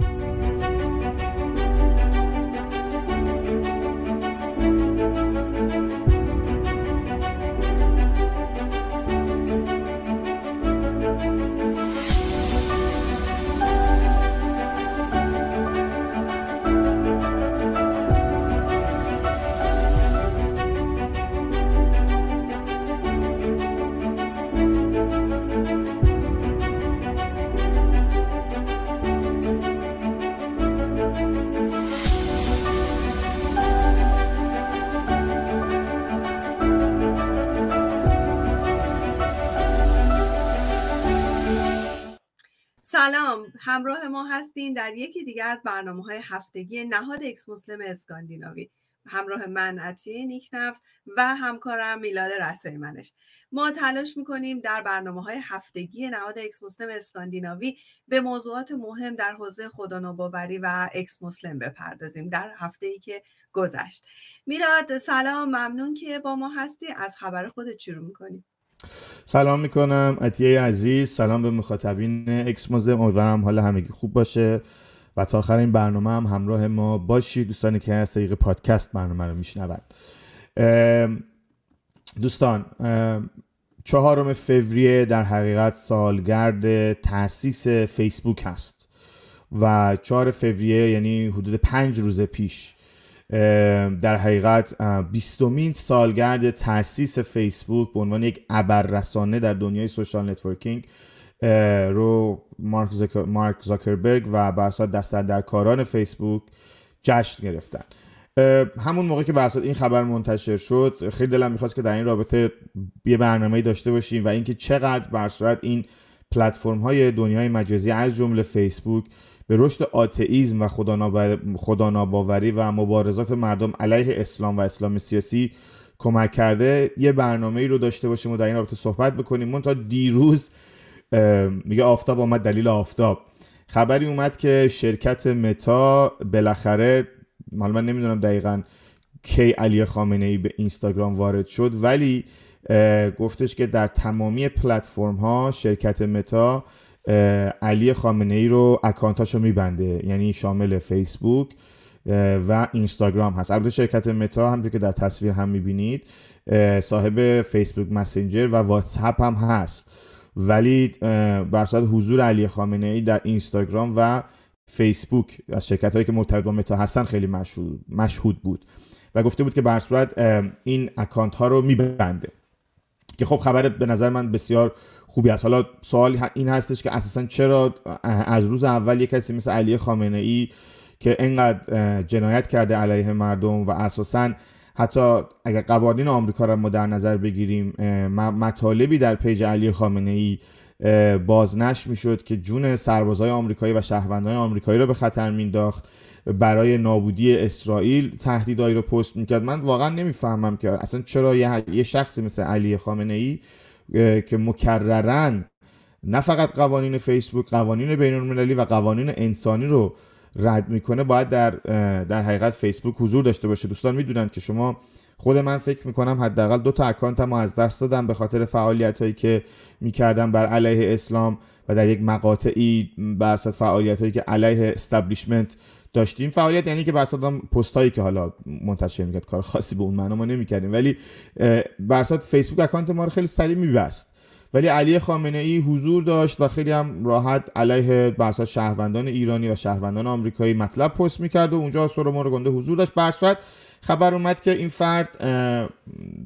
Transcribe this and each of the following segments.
you سلام همراه ما هستین در یکی دیگه از برنامه های هفتگی نهاد اکس مسلم اسکاندیناوی همراه من عطیه نیکنفت و همکارم میلاد منش ما تلاش میکنیم در برنامه های هفتگی نهاد اکس مسلم اسکاندیناوی به موضوعات مهم در حوزه خدانوباوری و اکس مسلم بپردازیم در هفته ای که گذشت میلاد سلام ممنون که با ما هستی از خبر خودت شروع میکنیم سلام میکنم اتیه عزیز سلام به مخاطبین موزه امیدوارم حال همگی خوب باشه و تا آخر این برنامه هم همراه ما باشید دوستانی که از طریق پادکست برنامه رو میشنوند دوستان چهارم فوریه در حقیقت سالگرد تاسیس فیسبوک هست و چهار فوریه یعنی حدود پنج روز پیش در حقیقت بیستمین سالگرد تاسیس فیسبوک به عنوان یک ابررسانه در دنیای سوشال نتورکینگ رو مارک, مارک زاکربرگ و برسات دستن در کاران فیسبوک جشن گرفتن همون موقع که برسات این خبر منتشر شد خیلی دلم میخواست که در این رابطه یه برنامه داشته باشیم و اینکه چقدر برصورت این پلتفرم های دنیای مجازی از جمله فیسبوک به رشد آتئیزم و خداناباوری و مبارزات مردم علیه اسلام و اسلام سیاسی کمک کرده یه برنامه ای رو داشته باشیم و در این رابطه صحبت بکنیم من تا دیروز میگه آفتاب آمد دلیل آفتاب خبری اومد که شرکت متا بالاخره حالا من نمیدونم دقیقا کی علی خامنه ای به اینستاگرام وارد شد ولی گفتش که در تمامی پلتفرم ها شرکت متا علی خامنه ای رو اکانتاشو میبنده یعنی شامل فیسبوک و اینستاگرام هست البته شرکت متا همچون که در تصویر هم میبینید صاحب فیسبوک مسنجر و واتساپ هم هست ولی بر حضور علی خامنه ای در اینستاگرام و فیسبوک از شرکت هایی که مرتبط با متا هستن خیلی مشهود بود و گفته بود که بر صورت این اکانت ها رو میبنده که خب خبر به نظر من بسیار خوبی است حالا سوال این هستش که اساسا چرا از روز اول یه کسی مثل علی خامنه ای که انقدر جنایت کرده علیه مردم و اساسا حتی اگر قوانین آمریکا را ما در نظر بگیریم مطالبی در پیج علی خامنه ای بازنش میشد که جون سربازهای آمریکایی و شهروندان آمریکایی را به خطر مینداخت برای نابودی اسرائیل تهدیدهایی رو پست میکرد من واقعا نمیفهمم که اصلا چرا یه شخصی مثل علی خامنه ای که مکررن نه فقط قوانین فیسبوک قوانین بین المللی و قوانین انسانی رو رد میکنه باید در در حقیقت فیسبوک حضور داشته باشه دوستان میدونن که شما خود من فکر میکنم حداقل دو تا ما از دست دادم به خاطر فعالیت هایی که میکردم بر علیه اسلام و در یک مقاطعی بر فعالیت هایی که علیه استبلیشمنت داشتیم فعالیت یعنی که برسات پست هایی که حالا منتشر میکرد کار خاصی به اون معنا ما نمیکردیم ولی برسات فیسبوک اکانت ما رو خیلی سریع میبست ولی علی خامنه ای حضور داشت و خیلی هم راحت علیه برسات شهروندان ایرانی و شهروندان آمریکایی مطلب پست میکرد و اونجا سر سورو گنده حضور داشت برسات خبر اومد که این فرد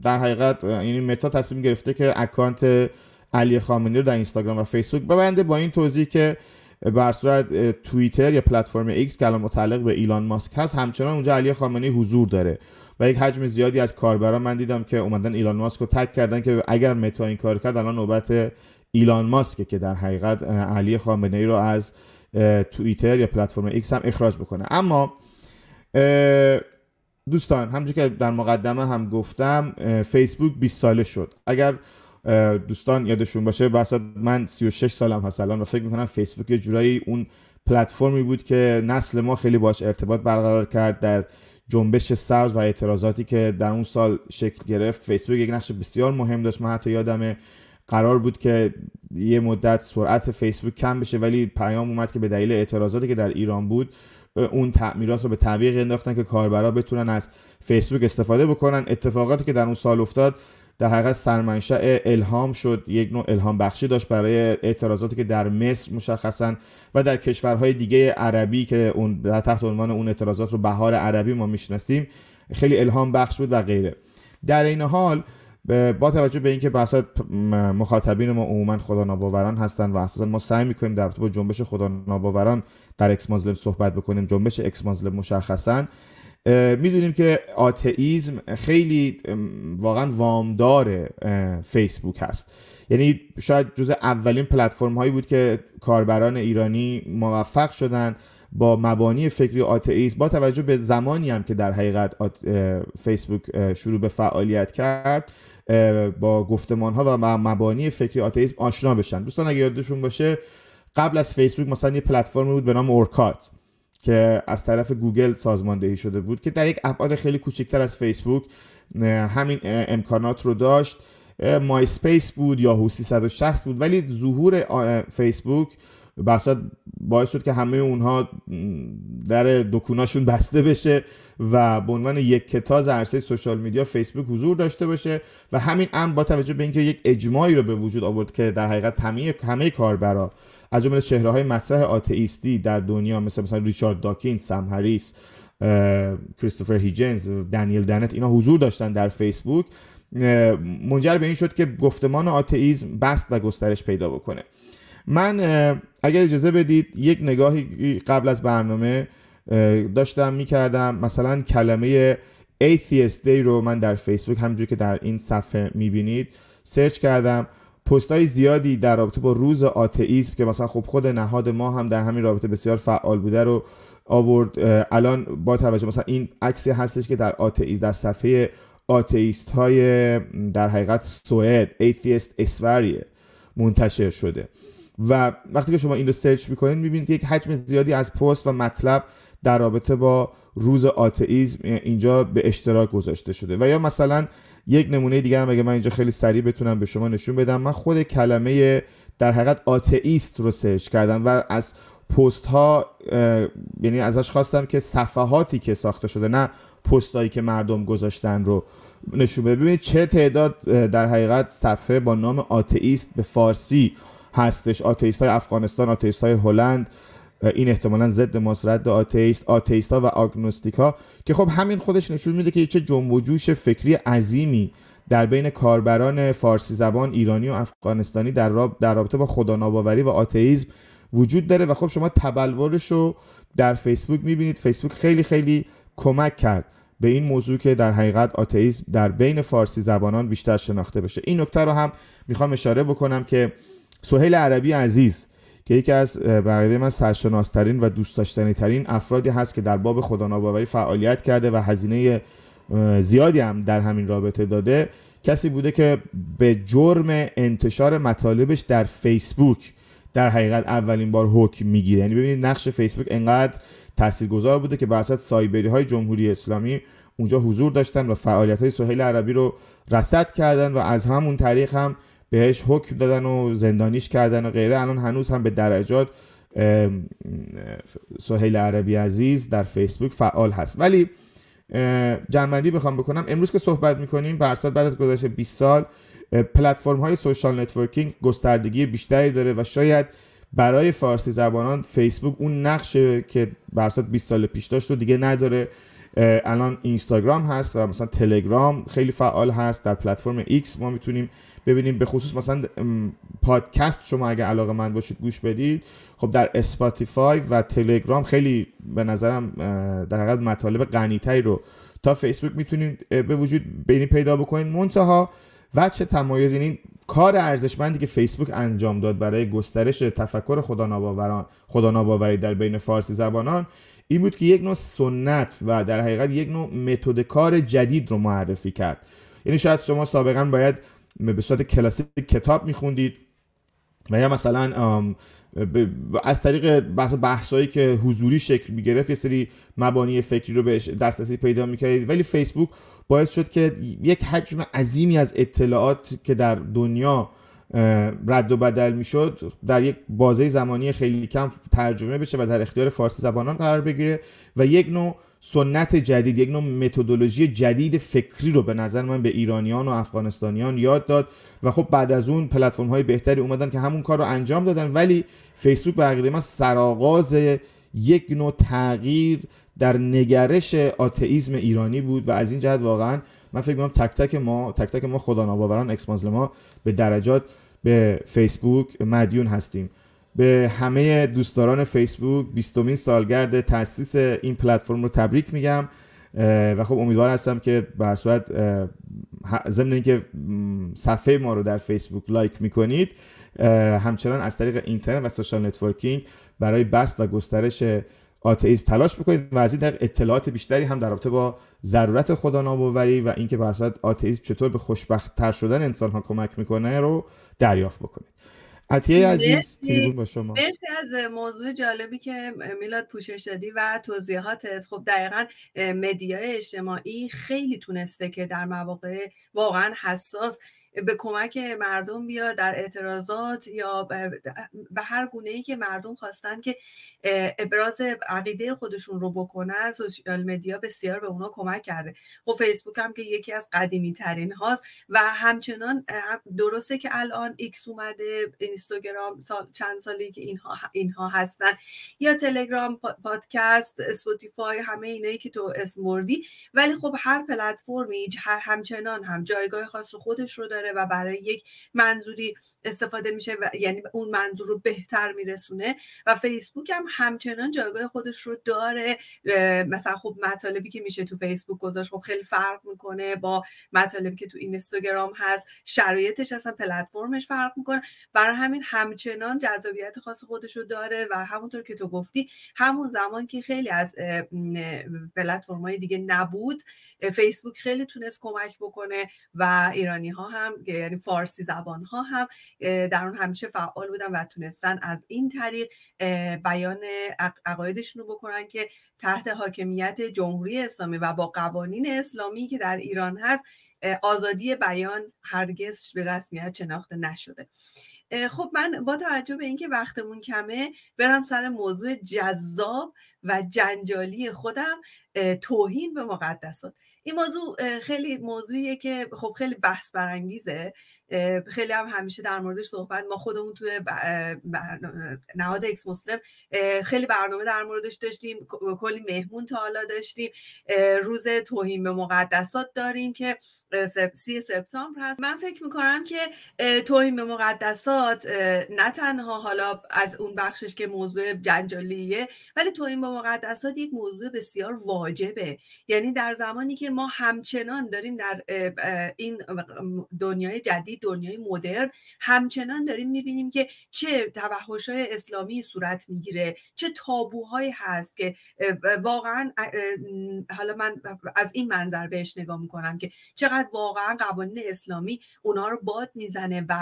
در حقیقت یعنی متا تصمیم گرفته که اکانت علی خامنه‌ای رو در اینستاگرام و فیسبوک ببنده با این توضیح که بر صورت توییتر یا پلتفرم ایکس که الان متعلق به ایلان ماسک هست همچنان اونجا علی خامنه‌ای حضور داره و یک حجم زیادی از کاربران من دیدم که اومدن ایلان ماسک رو تک کردن که اگر متا این کار کرد الان نوبت ایلان ماسکه که در حقیقت علی خامنه‌ای رو از توییتر یا پلتفرم ایکس هم اخراج بکنه اما دوستان همونجور که در مقدمه هم گفتم فیسبوک 20 ساله شد اگر دوستان یادشون باشه وسط من 36 سالم هست الان و فکر میکنم فیسبوک یه جورایی اون پلتفرمی بود که نسل ما خیلی باش ارتباط برقرار کرد در جنبش سبز و اعتراضاتی که در اون سال شکل گرفت فیسبوک یک نقش بسیار مهم داشت من حتی یادمه قرار بود که یه مدت سرعت فیسبوک کم بشه ولی پیام اومد که به دلیل اعتراضاتی که در ایران بود اون تعمیرات رو به تعویق انداختن که کاربرا بتونن از فیسبوک استفاده بکنن اتفاقاتی که در اون سال افتاد در حقیقت سرمنشه الهام شد یک نوع الهام بخشی داشت برای اعتراضاتی که در مصر مشخصا و در کشورهای دیگه عربی که اون تحت عنوان اون اعتراضات رو بهار عربی ما میشناسیم خیلی الهام بخش بود و غیره در این حال با توجه به اینکه بحث مخاطبین ما عموما خدا ناباوران هستند و اساسا ما سعی میکنیم در رابطه با جنبش خدا ناباوران در اکس صحبت بکنیم جنبش اکس مشخصا میدونیم که آتئیزم خیلی واقعا وامدار فیسبوک هست یعنی شاید جز اولین پلتفرم هایی بود که کاربران ایرانی موفق شدن با مبانی فکری آتئیسم با توجه به زمانی هم که در حقیقت فیسبوک شروع به فعالیت کرد با گفتمان ها و مبانی فکری آتئیسم آشنا بشن دوستان اگه یادشون باشه قبل از فیسبوک مثلا یه پلتفرم بود به نام اورکات که از طرف گوگل سازماندهی شده بود که در یک ابعاد خیلی کوچکتر از فیسبوک همین امکانات رو داشت مای سپیس بود یا هو 360 بود ولی ظهور فیسبوک بسات باعث شد که همه اونها در دکوناشون بسته بشه و به عنوان یک کتاز عرصه سوشال میدیا فیسبوک حضور داشته باشه و همین امر با توجه به اینکه یک اجماعی رو به وجود آورد که در حقیقت همه همه کاربرا از جمله های مطرح آتئیستی در دنیا مثل مثلا ریچارد داکین، سم هریس، کریستوفر هیجنز، دانیل دنت اینا حضور داشتن در فیسبوک منجر به این شد که گفتمان آتئیسم بست و گسترش پیدا بکنه من اگر اجازه بدید یک نگاهی قبل از برنامه داشتم میکردم مثلا کلمه Atheist Day رو من در فیسبوک همجور که در این صفحه میبینید سرچ کردم پست های زیادی در رابطه با روز آتئیسم که مثلا خب خود نهاد ما هم در همین رابطه بسیار فعال بوده رو آورد الان با توجه مثلا این عکسی هستش که در آتئیسم در صفحه آتئیست های در حقیقت سوئد ایتیست اسوریه منتشر شده و وقتی که شما این رو سرچ میکنید میبینید که یک حجم زیادی از پست و مطلب در رابطه با روز آتئیزم اینجا به اشتراک گذاشته شده و یا مثلا یک نمونه دیگر هم اگه من اینجا خیلی سریع بتونم به شما نشون بدم من خود کلمه در حقیقت آتئیست رو سرچ کردم و از پست ها یعنی ازش خواستم که صفحاتی که ساخته شده نه پستایی که مردم گذاشتن رو نشون بده ببینید چه تعداد در حقیقت صفحه با نام آتئیست به فارسی هستش آتئیست های افغانستان آتئیست های هلند این احتمالا ضد ماست آتئیست ها و ها که خب همین خودش نشون میده که چه جنب فکری عظیمی در بین کاربران فارسی زبان ایرانی و افغانستانی در, راب در رابطه با خدا و آتئیسم وجود داره و خب شما تبلورش رو در فیسبوک میبینید فیسبوک خیلی خیلی کمک کرد به این موضوع که در حقیقت آتئیسم در بین فارسی زبانان بیشتر شناخته بشه این نکته رو هم میخوام اشاره بکنم که سهیل عربی عزیز که یکی از بقیده من سرشناسترین و دوست داشتنی ترین افرادی هست که در باب خداناباوری فعالیت کرده و هزینه زیادی هم در همین رابطه داده کسی بوده که به جرم انتشار مطالبش در فیسبوک در حقیقت اولین بار حکم میگیره یعنی ببینید نقش فیسبوک انقدر تاثیرگذار بوده که بواسطه سایبری های جمهوری اسلامی اونجا حضور داشتن و فعالیت های سهیل عربی رو رصد کردن و از همون طریق هم بهش حکم دادن و زندانیش کردن و غیره الان هنوز هم به درجات سهیل عربی عزیز در فیسبوک فعال هست ولی جنبندی بخوام بکنم امروز که صحبت میکنیم برصد بعد از گذشت 20 سال پلتفرم های سوشال نتورکینگ گستردگی بیشتری داره و شاید برای فارسی زبانان فیسبوک اون نقشه که برصد 20 سال پیش داشت و دیگه نداره الان اینستاگرام هست و مثلا تلگرام خیلی فعال هست در پلتفرم ایکس ما میتونیم ببینیم به خصوص مثلا پادکست شما اگه علاقه من باشید گوش بدید خب در اسپاتیفای و تلگرام خیلی به نظرم در حقیقت مطالب غنیتری رو تا فیسبوک میتونید به وجود بینی پیدا بکنید منتها چه تمایز این یعنی کار ارزشمندی که فیسبوک انجام داد برای گسترش تفکر خدا ناباوران خدا ناباوری در بین فارسی زبانان این بود که یک نوع سنت و در حقیقت یک نوع متد کار جدید رو معرفی کرد یعنی شاید شما سابقا باید به صورت کلاسیک کتاب میخوندید و یا مثلا از طریق بحث بحثایی که حضوری شکل میگرفت یه سری مبانی فکری رو به دسترسی پیدا میکردید ولی فیسبوک باعث شد که یک حجم عظیمی از اطلاعات که در دنیا رد و بدل میشد در یک بازه زمانی خیلی کم ترجمه بشه و در اختیار فارسی زبانان قرار بگیره و یک نوع سنت جدید یک نوع متدولوژی جدید فکری رو به نظر من به ایرانیان و افغانستانیان یاد داد و خب بعد از اون پلتفرم های بهتری اومدن که همون کار رو انجام دادن ولی فیسبوک به عقیده من سراغاز یک نوع تغییر در نگرش آتئیزم ایرانی بود و از این جهت واقعا من فکر میکنم تک تک ما تک تک ما خدا ناباوران اکسپانس ما به درجات به فیسبوک مدیون هستیم به همه دوستداران فیسبوک بیستمین سالگرد تاسیس این پلتفرم رو تبریک میگم و خب امیدوار هستم که به صورت ضمن اینکه صفحه ما رو در فیسبوک لایک میکنید همچنان از طریق اینترنت و سوشال نتورکینگ برای بست و گسترش آتئیسم تلاش میکنید و از این اطلاعات بیشتری هم در رابطه با ضرورت خدا ناباوری و اینکه بر آتئیسم چطور به خوشبخت تر شدن انسان ها کمک میکنه رو دریافت بکنید عطیه عزیز با شما مرسی از موضوع جالبی که میلاد پوشش دادی و توضیحاتت خب دقیقا مدیای اجتماعی خیلی تونسته که در مواقع واقعا حساس به کمک مردم بیا در اعتراضات یا به هر گونه ای که مردم خواستن که ابراز عقیده خودشون رو بکنن سوشیال مدیا بسیار به اونا کمک کرده خب فیسبوک هم که یکی از قدیمی ترین هاست و همچنان درسته که الان ایکس اومده اینستاگرام چند سالی که اینها اینها هستن یا تلگرام پادکست اسپاتیفای همه اینایی که تو اسم ولی خب هر پلتفرمی هر همچنان هم جایگاه خاص خودش رو داره و برای یک منظوری استفاده میشه و یعنی اون منظور رو بهتر میرسونه و فیسبوک هم همچنان جایگاه خودش رو داره مثلا خب مطالبی که میشه تو فیسبوک گذاشت خب خیلی فرق میکنه با مطالبی که تو اینستاگرام هست شرایطش اصلا پلتفرمش فرق میکنه برای همین همچنان جذابیت خاص خودش رو داره و همونطور که تو گفتی همون زمان که خیلی از پلتفرم‌های دیگه نبود فیسبوک خیلی تونست کمک بکنه و ایرانی ها هم یعنی فارسی زبان ها هم در اون همیشه فعال بودن و تونستن از این طریق بیان عقایدشون رو بکنن که تحت حاکمیت جمهوری اسلامی و با قوانین اسلامی که در ایران هست آزادی بیان هرگز به رسمیت شناخته نشده خب من با توجه به اینکه وقتمون کمه برم سر موضوع جذاب و جنجالی خودم توهین به مقدسات این موضوع خیلی موضوعیه که خب خیلی بحث برانگیزه خیلی هم همیشه در موردش صحبت ما خودمون توی نهاد اکس مسلم خیلی برنامه در موردش داشتیم کلی مهمون تا حالا داشتیم روز توهین به مقدسات داریم که سی سپتامبر هست من فکر میکنم که توهین به مقدسات نه تنها حالا از اون بخشش که موضوع جنجالیه ولی توهین به مقدسات یک موضوع بسیار واجبه یعنی در زمانی که ما همچنان داریم در این دنیای جدید دنیای مدرن همچنان داریم میبینیم که چه توحش های اسلامی صورت میگیره چه تابوهایی هست که واقعا حالا من از این منظر بهش نگاه میکنم که چقدر چقدر واقعا قوانین اسلامی اونها رو باد میزنه و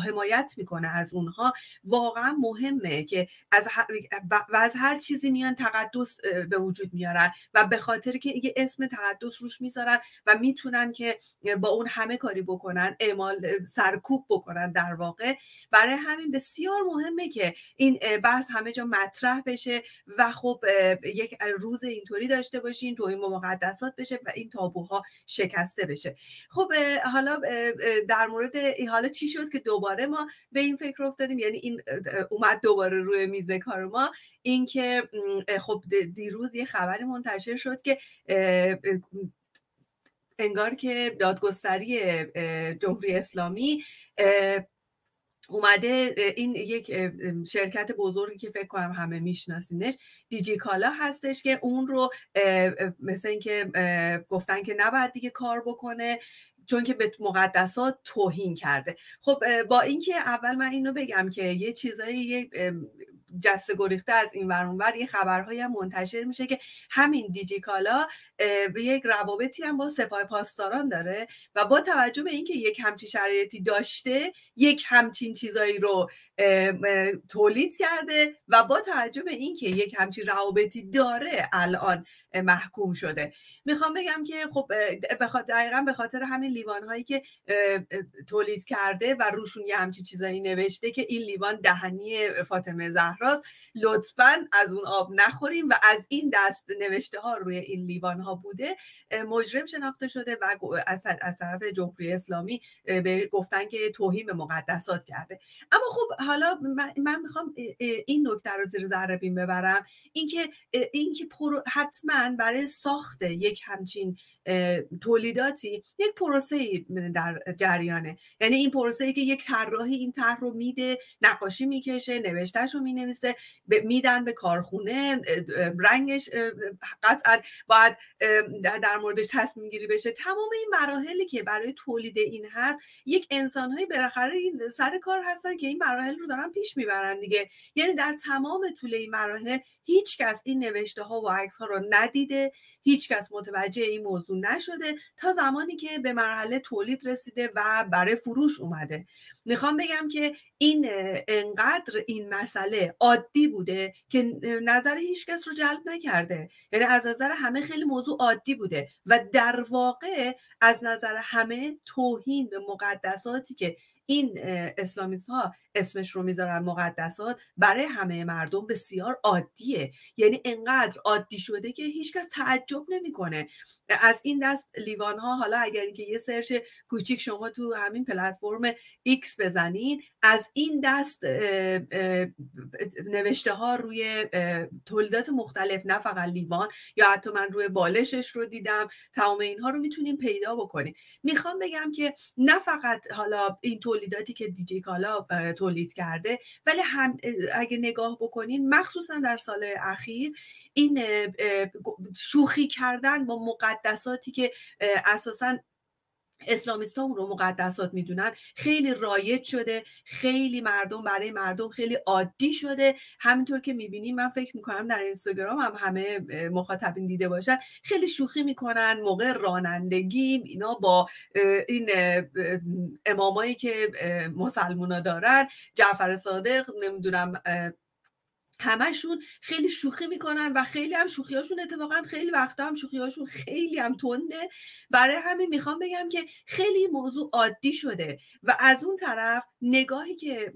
حمایت میکنه از اونها واقعا مهمه که از هر و از هر چیزی میان تقدس به وجود میارن و به خاطر که یه اسم تقدس روش میذارن و میتونن که با اون همه کاری بکنن اعمال سرکوب بکنن در واقع برای همین بسیار مهمه که این بحث همه جا مطرح بشه و خب یک روز اینطوری داشته باشین تو این مقدسات بشه و این تابوها شکسته بشه خب حالا در مورد حالا چی شد که دوباره ما به این فکر افتادیم یعنی این اومد دوباره روی میز کار ما اینکه خب دیروز یه خبری منتشر شد که انگار که دادگستری جمهوری اسلامی اومده این یک شرکت بزرگی که فکر کنم همه میشناسینش دیجی کالا هستش که اون رو مثل اینکه گفتن که نباید دیگه کار بکنه چون که به مقدسات توهین کرده خب با اینکه اول من اینو بگم که یه چیزایی جسته گریخته از این ور یه خبرهایی هم منتشر میشه که همین دیجیکالا به یک روابطی هم با سپاه پاسداران داره و با توجه به اینکه یک همچین شرایطی داشته یک همچین چیزایی رو تولید کرده و با توجه به اینکه یک همچین روابطی داره الان محکوم شده میخوام بگم که خب دقیقا به خاطر همین لیوان هایی که تولید کرده و روشون یه همچی چیزایی نوشته که این لیوان دهنی فاطمه زهراست لطفا از اون آب نخوریم و از این دست نوشته ها روی این لیوان ها بوده مجرم شناخته شده و از طرف جمهوری اسلامی به گفتن که توهین مقدسات کرده اما خب حالا من, میخوام این نکته رو زیر ذره ببرم اینکه اینکه حتما برای ساخت یک همچین تولیداتی یک پروسه در جریانه یعنی این پروسه که یک طراحی این طرح رو میده نقاشی میکشه نوشتهش رو مینویسه میدن به کارخونه رنگش قطعا باید در موردش تصمیم گیری بشه تمام این مراحلی که برای تولید این هست یک انسانهایی براخره این سر کار هستن که این مراحل رو دارن پیش میبرن دیگه یعنی در تمام طول این مراحل هیچ کس این نوشته ها و عکس ها رو ندیده هیچ کس متوجه این موضوع نشده تا زمانی که به مرحله تولید رسیده و برای فروش اومده میخوام بگم که این انقدر این مسئله عادی بوده که نظر هیچکس رو جلب نکرده یعنی از نظر همه خیلی موضوع عادی بوده و در واقع از نظر همه توهین به مقدساتی که این اسلامیست ها اسمش رو میذارن مقدسات برای همه مردم بسیار عادیه یعنی انقدر عادی شده که هیچکس تعجب نمیکنه از این دست لیوان ها حالا اگر اینکه یه سرچ کوچیک شما تو همین پلتفرم X بزنین از این دست نوشته ها روی تولیدات مختلف نه فقط لیوان یا حتی من روی بالشش رو دیدم تمام اینها رو میتونیم پیدا بکنیم میخوام بگم که نه فقط حالا این تولیداتی که دیجی کالا تولید کرده ولی هم اگه نگاه بکنین مخصوصا در سال اخیر این شوخی کردن با مقدساتی که اساسا اسلامیست اون رو مقدسات میدونن خیلی رایج شده خیلی مردم برای مردم خیلی عادی شده همینطور که میبینیم من فکر میکنم در اینستاگرام هم همه مخاطبین دیده باشن خیلی شوخی میکنن موقع رانندگی اینا با این امامایی که مسلمونا دارن جعفر صادق نمیدونم همشون خیلی شوخی میکنن و خیلی هم هاشون اتفاقا خیلی وقتا هم هاشون خیلی هم تنده برای همین میخوام بگم که خیلی موضوع عادی شده و از اون طرف نگاهی که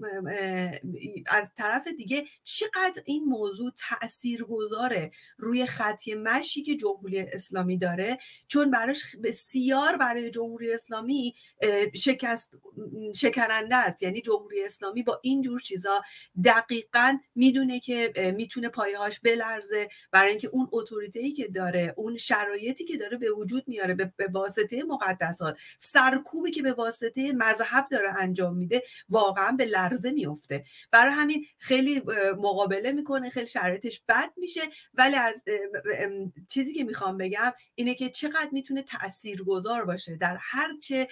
از طرف دیگه چقدر این موضوع تأثیر گذاره روی خطی مشی که جمهوری اسلامی داره چون براش بسیار برای جمهوری اسلامی شکست شکننده است یعنی جمهوری اسلامی با این جور چیزا دقیقا میدونه که که میتونه پایهاش بلرزه برای اینکه اون اتوریتی که داره اون شرایطی که داره به وجود میاره به واسطه مقدسات سرکوبی که به واسطه مذهب داره انجام میده واقعا به لرزه میفته برای همین خیلی مقابله میکنه خیلی شرایطش بد میشه ولی از چیزی که میخوام بگم اینه که چقدر میتونه تاثیرگذار باشه در چه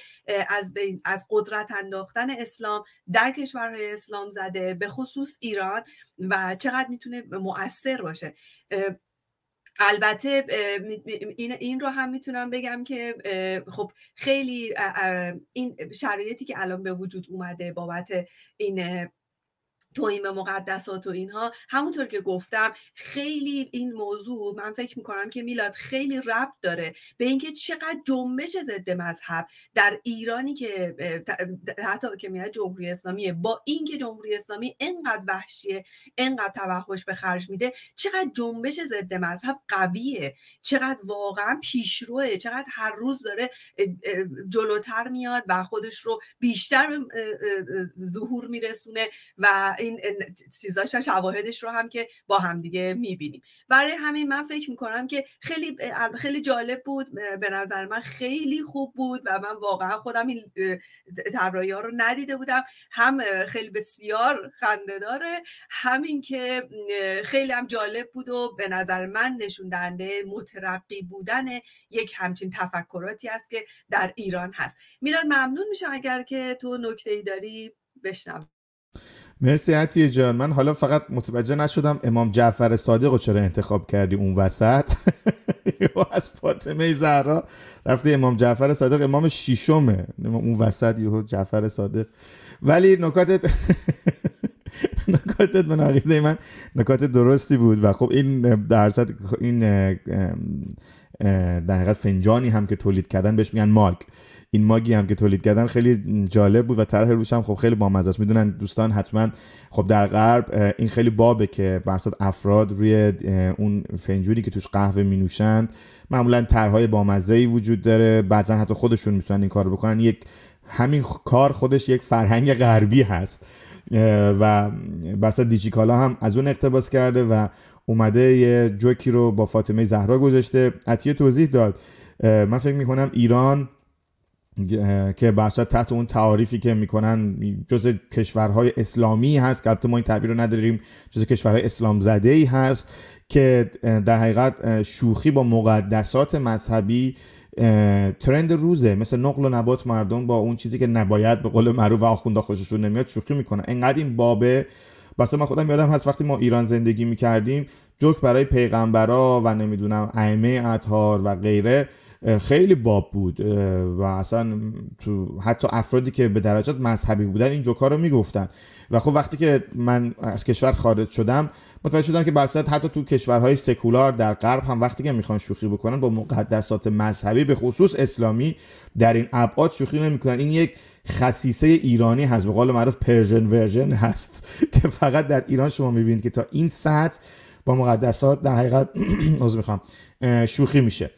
از از قدرت انداختن اسلام در کشورهای اسلام زده به خصوص ایران و چه چقدر میتونه مؤثر باشه البته این, این رو هم میتونم بگم که خب خیلی این شرایطی که الان به وجود اومده بابت این توهین به مقدسات و اینها همونطور که گفتم خیلی این موضوع من فکر میکنم که میلاد خیلی ربط داره به اینکه چقدر جنبش ضد مذهب در ایرانی که حتی که میاد جمهوری اسلامیه با اینکه جمهوری اسلامی انقدر وحشیه انقدر توحش به خرج میده چقدر جنبش ضد مذهب قویه چقدر واقعا پیشروه چقدر هر روز داره جلوتر میاد و خودش رو بیشتر ظهور میرسونه و این چیزاش شواهدش رو هم که با همدیگه میبینیم برای همین من فکر میکنم که خیلی خیلی جالب بود به نظر من خیلی خوب بود و من واقعا خودم این طراحی ها رو ندیده بودم هم خیلی بسیار خنده همین که خیلی هم جالب بود و به نظر من نشون مترقی بودن یک همچین تفکراتی است که در ایران هست میلاد ممنون میشم اگر که تو نکته ای داری بشنوم مرسی عطیه جان من حالا فقط متوجه نشدم امام جعفر صادق رو چرا انتخاب کردی اون وسط از فاطمه زهرا رفته امام جعفر صادق امام شیشمه اون وسط یهو جعفر صادق ولی نکاتت نکاتت من عقیده من نکات درستی بود و خب این درصد این در فنجانی هم که تولید کردن بهش میگن مالک این ماگی هم که تولید کردن خیلی جالب بود و طرح روش هم خب خیلی بامزه است میدونن دوستان حتما خب در غرب این خیلی بابه که برصد افراد روی اون فنجوری که توش قهوه می نوشن معمولا طرحهای بامزه ای وجود داره بعضا حتی خودشون میتونن این کار بکنن یک همین کار خودش یک فرهنگ غربی هست و برصد دیجیکالا هم از اون اقتباس کرده و اومده یه جوکی رو با فاطمه زهرا گذاشته عطیه توضیح داد من فکر کنم ایران که بحثا تحت اون تعاریفی که میکنن جز کشورهای اسلامی هست که البته ما این تعبیر رو نداریم جز کشورهای اسلام زده ای هست که در حقیقت شوخی با مقدسات مذهبی ترند روزه مثل نقل و نبات مردم با اون چیزی که نباید به قول معروف و آخوندا خوششون نمیاد شوخی میکنه. انقدر این بابه بسته من خودم یادم هست وقتی ما ایران زندگی میکردیم جوک برای پیغمبرا و نمیدونم ائمه اطهار و غیره خیلی باب بود و اصلا تو حتی افرادی که به درجات مذهبی بودن این جوکا رو میگفتن و خب وقتی که من از کشور خارج شدم متوجه شدم که بسیار حتی تو کشورهای سکولار در غرب هم وقتی که میخوان شوخی بکنن با مقدسات مذهبی به خصوص اسلامی در این ابعاد شوخی نمیکنن این یک خصیصه ایرانی هست به قول معروف پرژن ورژن هست که فقط در ایران شما میبینید که تا این سطح با مقدسات در حقیقت عذر میخوام شوخی میشه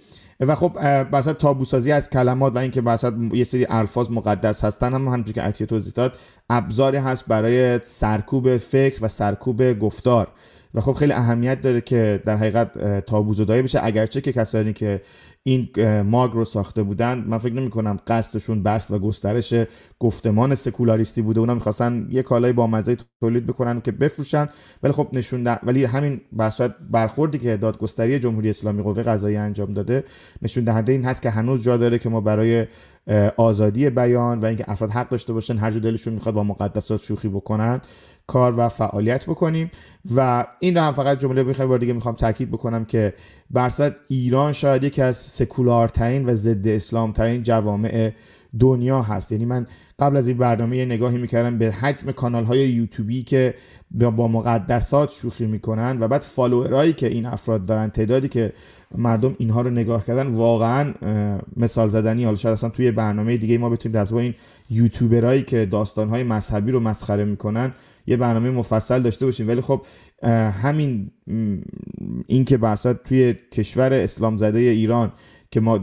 و خب تابو سازی از کلمات و اینکه مثلا یه سری الفاظ مقدس هستن هم همونجوری که عطیه توضیح داد ابزاری هست برای سرکوب فکر و سرکوب گفتار و خب خیلی اهمیت داره که در حقیقت تابو زدایی بشه اگرچه که کسانی که این ماگ رو ساخته بودن من فکر نمی کنم قصدشون بست و گسترش گفتمان سکولاریستی بوده اونا میخواستن یه کالای با مزه تولید بکنن که بفروشن ولی خب نشون ولی همین برخوردی که دادگستری جمهوری اسلامی قوه قضایی انجام داده نشون دهنده این هست که هنوز جا داره که ما برای آزادی بیان و اینکه افراد حق داشته باشن هر جو دلشون میخواد با مقدسات شوخی بکنن کار و فعالیت بکنیم و این رو هم فقط جمله بخیر بار دیگه میخوام تاکید بکنم که برصد ایران شاید یکی از سکولارترین و ضد اسلام ترین جوامع دنیا هست یعنی من قبل از این برنامه یه نگاهی میکردم به حجم کانال های یوتیوبی که با مقدسات شوخی میکنن و بعد فالوورایی که این افراد دارن تعدادی که مردم اینها رو نگاه کردن واقعا مثال زدنی حالا شاید اصلا توی برنامه دیگه ما بتونیم در تو این یوتیوبرایی که های مذهبی رو مسخره میکنن یه برنامه مفصل داشته باشیم ولی خب همین این که توی کشور اسلام زده ایران که ما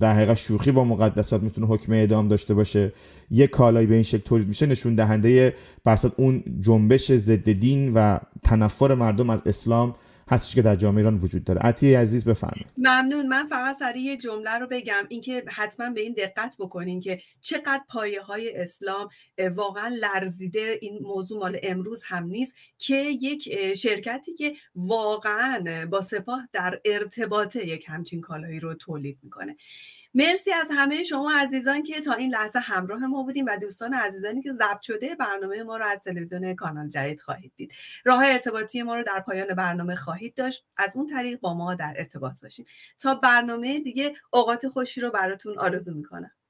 در حقیقت شوخی با مقدسات میتونه حکم اعدام داشته باشه یه کالایی به این شکل تولید میشه نشون دهنده برصد اون جنبش ضد دین و تنفر مردم از اسلام هستش که در جامعه ایران وجود داره عطیه عزیز بفرمایید ممنون من فقط سری یک جمله رو بگم اینکه حتما به این دقت بکنین که چقدر پایه های اسلام واقعا لرزیده این موضوع مال امروز هم نیست که یک شرکتی که واقعا با سپاه در ارتباط یک همچین کالایی رو تولید میکنه مرسی از همه شما عزیزان که تا این لحظه همراه ما بودیم و دوستان عزیزانی که ضبط شده برنامه ما رو از تلویزیون کانال جدید خواهید دید راه ارتباطی ما رو در پایان برنامه خواهید داشت از اون طریق با ما در ارتباط باشید تا برنامه دیگه اوقات خوشی رو براتون آرزو میکنم